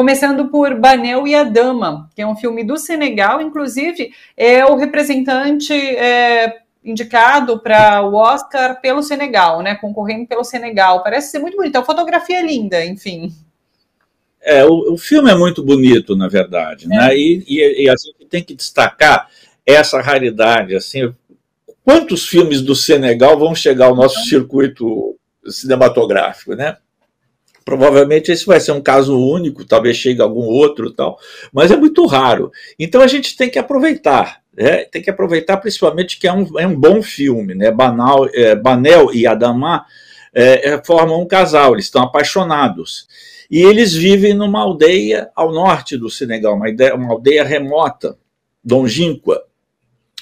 começando por Banel e a Dama, que é um filme do Senegal, inclusive é o representante é, indicado para o Oscar pelo Senegal, né? Concorrendo pelo Senegal. Parece ser muito bonito. A fotografia é linda, enfim. É, o, o filme é muito bonito, na verdade, né? é. né? E, e, e a gente tem que destacar essa raridade, assim. Quantos filmes do Senegal vão chegar ao nosso então, circuito cinematográfico, né? Provavelmente esse vai ser um caso único, talvez chegue algum outro tal, mas é muito raro. Então a gente tem que aproveitar, né? tem que aproveitar principalmente que é um, é um bom filme, né? Banal, é, Banel e Adamá é, é, formam um casal, eles estão apaixonados. E eles vivem numa aldeia ao norte do Senegal, uma, ideia, uma aldeia remota, longínqua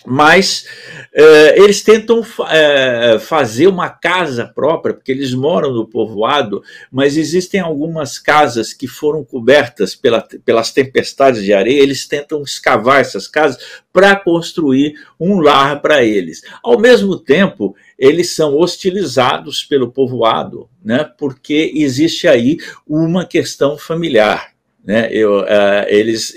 mas é, eles tentam é, fazer uma casa própria, porque eles moram no povoado, mas existem algumas casas que foram cobertas pela, pelas tempestades de areia, eles tentam escavar essas casas para construir um lar para eles. Ao mesmo tempo, eles são hostilizados pelo povoado, né, porque existe aí uma questão familiar. Né? Eu, é, eles,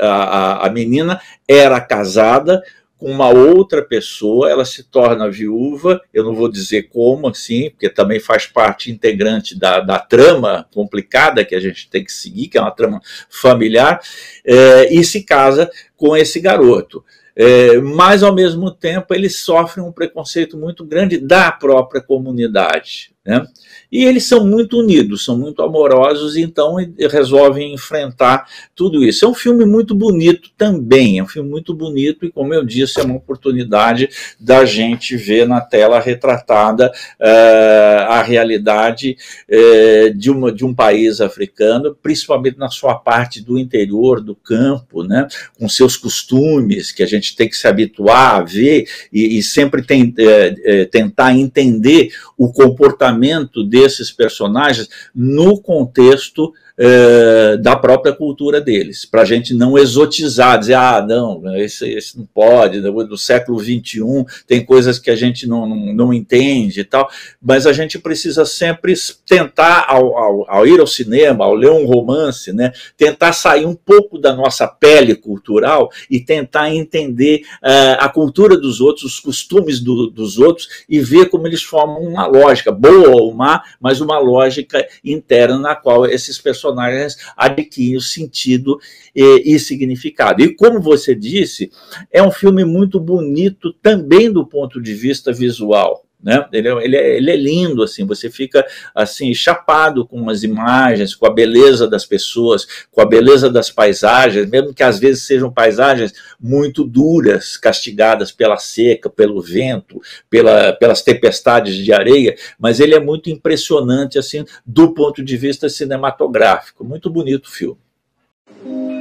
a, a menina era casada com uma outra pessoa, ela se torna viúva, eu não vou dizer como assim, porque também faz parte integrante da, da trama complicada que a gente tem que seguir, que é uma trama familiar, é, e se casa com esse garoto. É, mas ao mesmo tempo ele sofre um preconceito muito grande da própria comunidade. Né? E eles são muito unidos, são muito amorosos, então resolvem enfrentar tudo isso. É um filme muito bonito também, é um filme muito bonito e, como eu disse, é uma oportunidade da gente ver na tela retratada uh, a realidade uh, de, uma, de um país africano, principalmente na sua parte do interior, do campo, né? com seus costumes que a gente tem que se habituar a ver e, e sempre tem, uh, tentar entender o comportamento comportamento desses personagens no contexto eh, da própria cultura deles, para a gente não exotizar, dizer, ah, não, esse, esse não pode, do século XXI tem coisas que a gente não, não, não entende e tal, mas a gente precisa sempre tentar, ao, ao, ao, ir ao cinema, ao ler um romance, né, tentar sair um pouco da nossa pele cultural e tentar entender eh, a cultura dos outros, os costumes do, dos outros e ver como eles formam uma lógica, boa ou má, mas uma lógica interna na qual esses personagens adquirem sentido e, e significado. E como você disse, é um filme muito bonito também do ponto de vista visual né? Ele, é, ele, é, ele é lindo, assim, você fica assim, chapado com as imagens, com a beleza das pessoas, com a beleza das paisagens, mesmo que às vezes sejam paisagens muito duras, castigadas pela seca, pelo vento, pela, pelas tempestades de areia, mas ele é muito impressionante, assim, do ponto de vista cinematográfico. Muito bonito o filme.